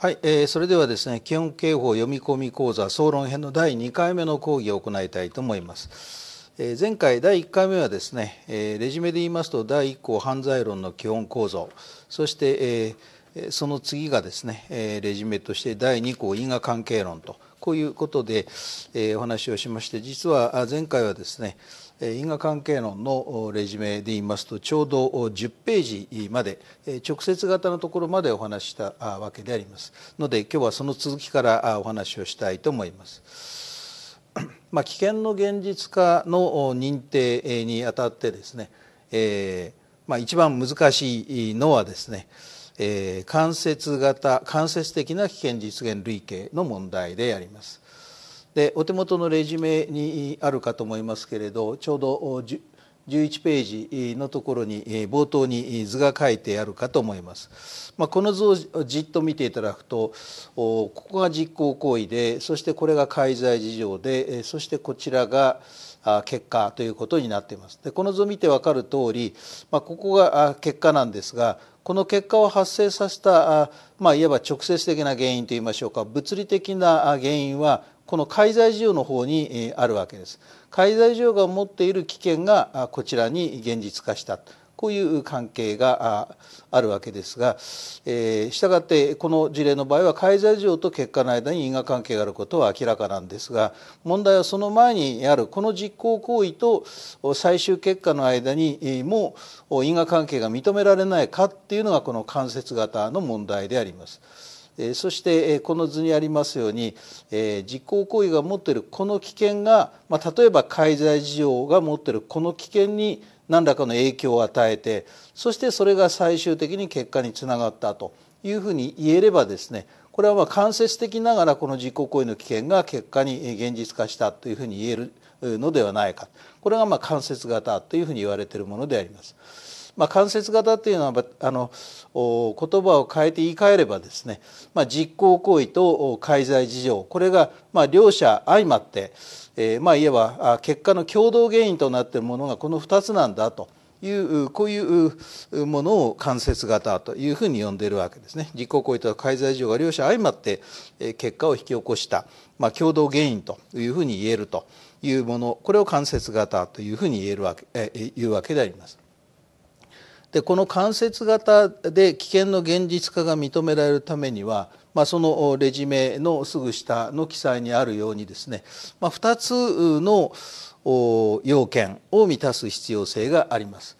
はい、えー、それではですね基本刑法読み込み講座総論編の第2回目の講義を行いたいと思います、えー、前回第1回目はですね、えー、レジュメで言いますと第1項犯罪論の基本構造そして、えー、その次がですね、えー、レジュメとして第2項因果関係論とこういうことで、えー、お話をしまして実は前回はですね因果関係論のレジュメで言いますとちょうど10ページまで直接型のところまでお話したわけでありますので今日はその続きからお話をしたいと思います。まあ、危険の現実化の認定にあたってですね、えーまあ、一番難しいのはですね、えー、間接型間接的な危険実現類型の問題であります。でお手元のレジュメにあるかと思いますけれどちょうど11ページのところに冒頭に図が書いてあるかと思います。まあ、この図をじっと見ていただくとここが実行行為でそしてこれが介在事情でそしてこちらが結果ということになっています。でこの図を見てわかるとおり、まあ、ここが結果なんですがこの結果を発生させたまあ、いわば直接的な原因といいましょうか物理的な原因はこの介在需要の方にあるわけです。介在需要が持っている危険がこちらに現実化したこういう関係があるわけですが、したがってこの事例の場合は介在状と結果の間に因果関係があることは明らかなんですが問題はその前にあるこの実行行為と最終結果の間にも因果関係が認められないかっていうのがこの間接型の問題であります。そしてこの図にありますように実行行為が持っているこの危険が例えば介在事情が持っているこの危険に何らかの影響を与えてそしてそれが最終的に結果につながったというふうに言えればですねこれはま間接的ながらこの自己行為の危険が結果に現実化したというふうに言えるのではないかこれがま間接型というふうに言われているものであります。まあ、間接型というのはあの言葉を変えて言い換えればですね、まあ、実行行為と介在事情これがまあ両者相まって、えー、まあいわば結果の共同原因となっているものがこの2つなんだと。いうこういうものを間接型というふうに呼んでいるわけですね。実行行為と介在事情が両者相まって結果を引き起こした、まあ、共同原因というふうに言えるというものこれを間接型というふうに言えるわけえいうわけであります。でこの間接型で危険の現実化が認められるためには、まあ、そのレジュメのすぐ下の記載にあるようにですね、まあ、2つの要件を満たす必要性があります。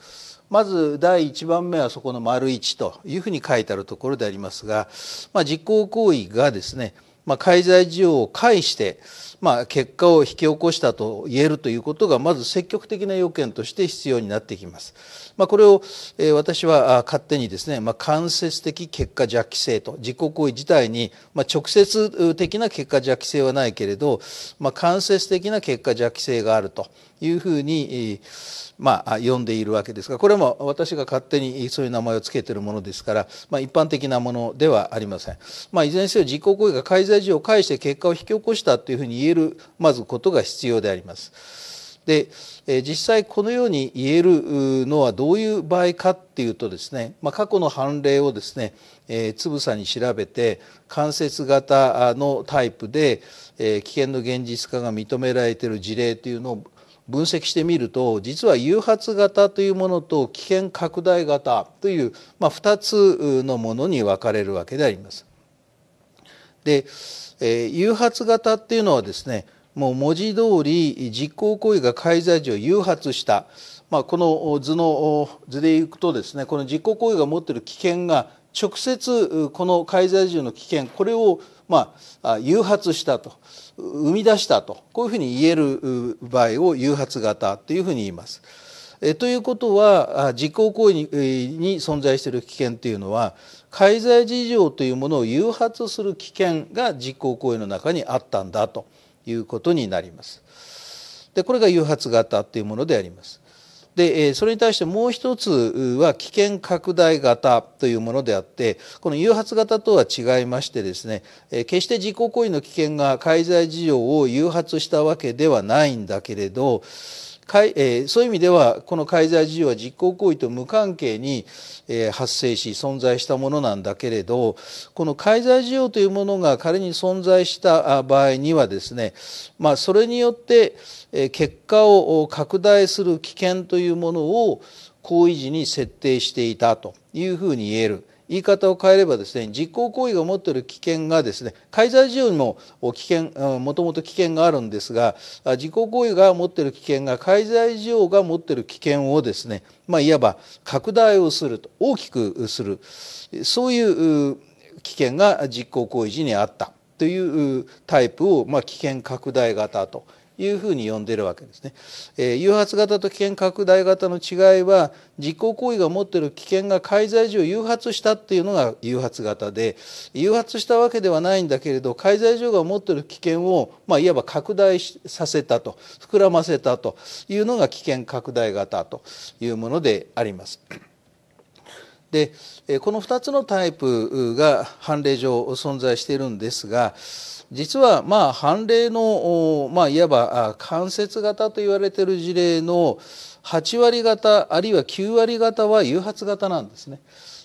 まず第1番目はそこの丸1というふうに書いてあるところでありますが、まあ、実行行為がですねまあ、介在需要を介して、まあ、結果を引き起こしたと言えるということがまず積極的な要件として必要になってきます。まあ、これを、え私は勝手にですね、まあ、間接的結果弱気性と自己行為自体に、まあ、直接的な結果弱気性はないけれど、まあ、間接的な結果弱気性があるというふうに、まあ、呼んでいるわけですがこれも私が勝手にそういう名前を付けているものですから、まあ、一般的なものではありません。まあ、いずれにせよ自己行為が介在タジを介して結果を引き起こしたというふうに言えるまずことが必要であります。で実際このように言えるのはどういう場合かっていうとですね、まあ、過去の判例をですね、えー、つぶさに調べて関節型のタイプで、えー、危険の現実化が認められている事例というのを分析してみると実は誘発型というものと危険拡大型という、まあ、2つのものに分かれるわけであります。で、えー、誘発型っていうのはですねもう文字通り実行行為が介在時を誘発した、まあ、この図の図でいくとですねこの実行行為が持っている危険が直接この介在時の危険これをまあ、誘発したと生み出したとこういうふうに言える場合を誘発型というふうに言います。えということは実行行為に存在している危険というのは介在事情というものを誘発する危険が実行行為の中にあったんだということになります。でこれが誘発型というものであります。でそれに対してもう一つは危険拡大型というものであってこの誘発型とは違いましてですね決して自己行為の危険が介在事情を誘発したわけではないんだけれどえそういう意味ではこの介在事由は実行行為と無関係に、え発生し存在したものなんだけれどこの介在事由というものが仮に存在した場合にはですね、まあ、それによって、え結果を拡大する危険というものを行為時に設定していたというふうに言える言い方を変えればですね実行行為が持っている危険がですね介在事業にも危険もともと危険があるんですが実行行為が持っている危険が介在事業が持っている危険をですね、まあ、いわば拡大をすると大きくするそういう危険が実行行為時にあったというタイプを、まあ、危険拡大型というふうに呼んでるわけですね。えー、誘発型と危険拡大型の違いは実行行為が持ってる危険が介在上誘発したっていうのが誘発型で誘発したわけではないんだけれど介在上が持ってる危険を、まあ、いわば拡大させたと膨らませたというのが危険拡大型というものであります。でこの2つのタイプが判例上存在しているんですが実はまあ判例の、まあ、いわば間接型と言われている事例の8割方あるいは9割方は誘発型なんですね。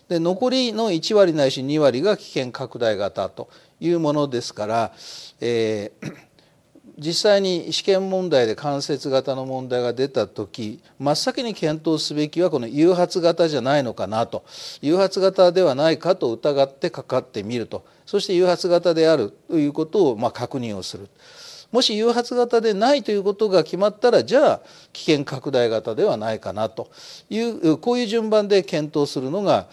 で残りの1割ないし2割が危険拡大型というものですから、えー実際に試験問題で間接型の問題が出た時真っ先に検討すべきはこの誘発型じゃないのかなと誘発型ではないかと疑ってかかってみるとそして誘発型であるということをま確認をする。もし誘発型でないということが決まったらじゃあ危険拡大型ではないかなというこういう順番で検討するのが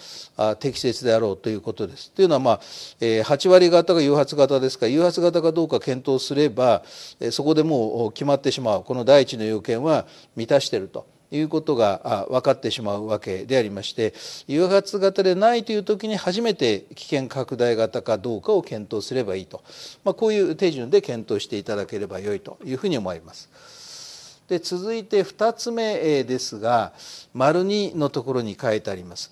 適切であろうということです。というのは、まあえ8割方が誘発型ですから誘発型かどうか検討すればそこでもう決まってしまうこの第一の要件は満たしていると。いうことが分かってしまうわけでありまして誘発型でないという時に初めて危険拡大型かどうかを検討すればいいと、まあ、こういう手順で検討していただければよいというふうに思います。で続いて2つ目ですが丸2のところに書いてあります。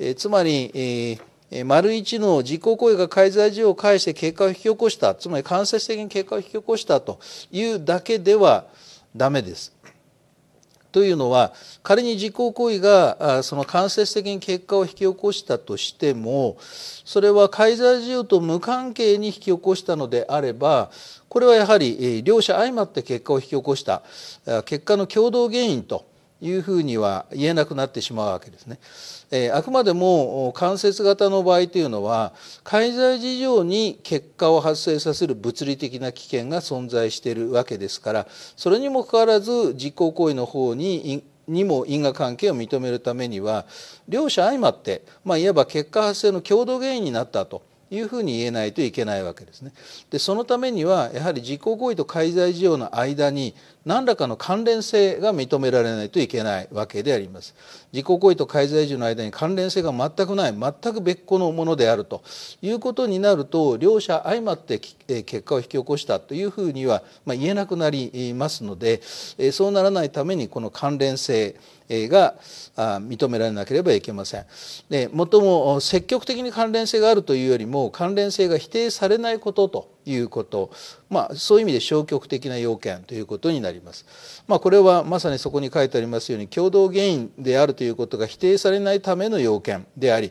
えつまり、えー丸1の実行行為が介在事業を介して結果を引き起こしたつまり間接的に結果を引き起こしたというだけではダメですというのは仮に実行行為がその間接的に結果を引き起こしたとしてもそれは介在自由と無関係に引き起こしたのであればこれはやはり両者相まって結果を引き起こした結果の共同原因というふうには言えなくなってしまうわけですね。えー、あくまでも間接型の場合というのは介在事情に結果を発生させる物理的な危険が存在しているわけですからそれにもかかわらず実行行為の方ににも因果関係を認めるためには両者相まって、まあ、いわば結果発生の共同原因になったと。いうふうに言えないといけないわけですね。でそのためにはやはり実行行為と介在事業の間に何らかの関連性が認められないといけないわけであります自己行為と介在児の間に関連性が全くない全く別個のものであるということになると両者相まって結果を引き起こしたというふうには言えなくなりますのでそうならないためにこの関連性が認められなければいけません。でもとも積極的に関連性があるというよりも関連性が否定されないことということ、まあ、そういう意味で消極的な要件ということになります。まあ、これはまさにそこに書いてありますように共同原因であるということが否定されないための要件であり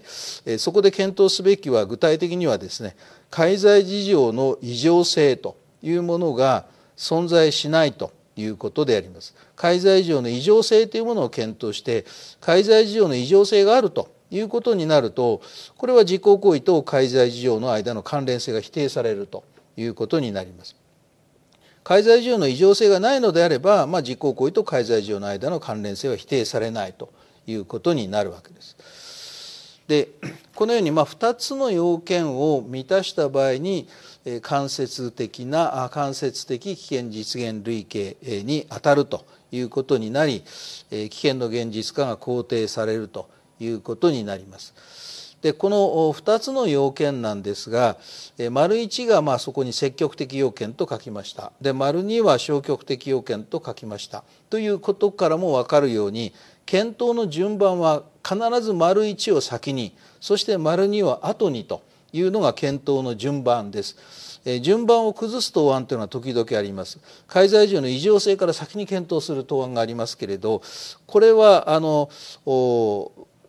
そこで検討すべきは具体的にはですね介在事情の異常性というものが存在しないということであります。介在事情の異常性というものを検討して介在事情の異常性があるということになるとこれは実行行為と介在事情の間の関連性が否定されると。いうことになります。介在需要の異常性がないのであれば、まあ、実行行為と介在需要の間の関連性は否定されないということになるわけです。でこのようにまあ2つの要件を満たした場合に間接的な間接的危険実現類型にあたるということになり危険の現実化が肯定されるということになります。でこの2つの要件なんですが、え丸1がまそこに積極的要件と書きましたで丸2は消極的要件と書きましたということからも分かるように検討の順番は必ず丸1を先にそして丸2は後にというのが検討の順番です。え順番を崩す答案というのは時々あります。介在上の異常性から先に検討する答案がありますけれどこれはあの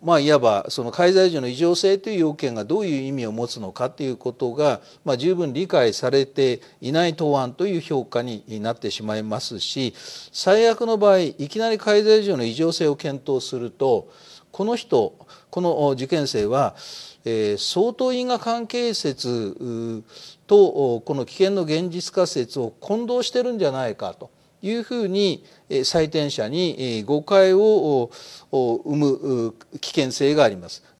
まあ、いわばその介在時の異常性という要件がどういう意味を持つのかということが、まあ、十分理解されていない答案という評価になってしまいますし最悪の場合いきなり介在時の異常性を検討するとこの人この受験生は、えー、相当因果関係説とこの危険の現実化説を混同してるんじゃないかと。いうふうに採点者に誤解を生む危険性があります。